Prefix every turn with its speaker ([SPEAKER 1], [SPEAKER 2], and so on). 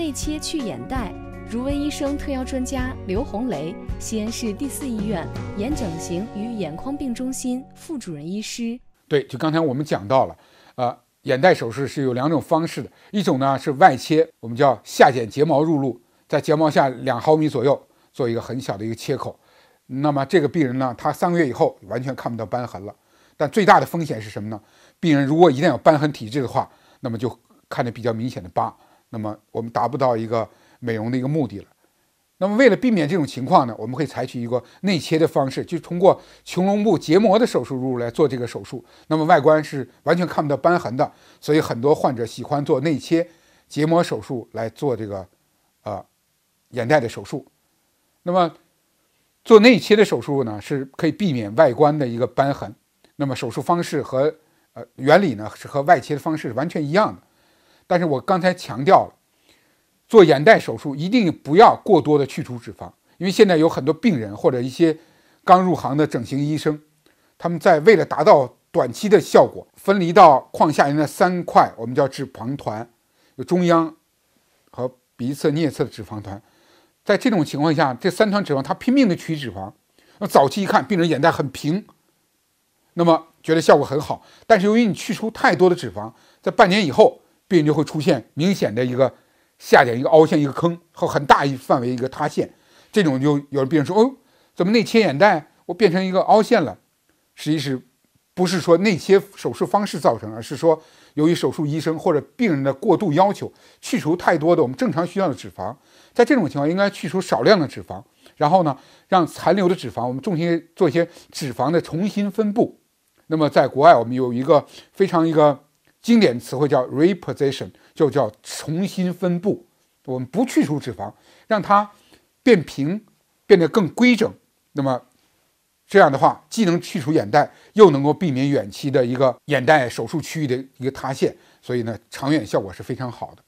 [SPEAKER 1] 内切去眼袋，如薇医生特邀专家刘红雷，西安市第四医院眼整形与眼眶病中心副主任医师。
[SPEAKER 2] 对，就刚才我们讲到了，呃，眼袋手术是有两种方式的，一种呢是外切，我们叫下睑睫毛入路，在睫毛下两毫米左右做一个很小的一个切口。那么这个病人呢，他三个月以后完全看不到瘢痕了。但最大的风险是什么呢？病人如果一旦有瘢痕体质的话，那么就看着比较明显的疤。那么我们达不到一个美容的一个目的了。那么为了避免这种情况呢，我们可以采取一个内切的方式，就通过穹隆部结膜的手术入来做这个手术。那么外观是完全看不到瘢痕的，所以很多患者喜欢做内切结膜手术来做这个，呃，眼袋的手术。那么做内切的手术呢，是可以避免外观的一个瘢痕。那么手术方式和呃原理呢，是和外切的方式完全一样的。但是我刚才强调了，做眼袋手术一定不要过多的去除脂肪，因为现在有很多病人或者一些刚入行的整形医生，他们在为了达到短期的效果，分离到眶下缘的三块，我们叫脂肪团，有中央和鼻侧、颞侧的脂肪团，在这种情况下，这三团脂肪他拼命的取脂肪，那早期一看病人眼袋很平，那么觉得效果很好，但是由于你去除太多的脂肪，在半年以后。病人就会出现明显的一个下睑、一个凹陷、一个坑和很大一范围一个塌陷。这种就有的病人说：“哦，怎么内切眼袋我变成一个凹陷了？”实际是不是说内切手术方式造成，而是说由于手术医生或者病人的过度要求去除太多的我们正常需要的脂肪。在这种情况，应该去除少量的脂肪，然后呢，让残留的脂肪我们重新做一些脂肪的重新分布。那么，在国外我们有一个非常一个。经典词汇叫 reposition，就叫重新分布。我们不去除脂肪，让它变平，变得更规整。那么这样的话，既能去除眼袋，又能够避免远期的一个眼袋手术区域的一个塌陷，所以呢，长远效果是非常好的。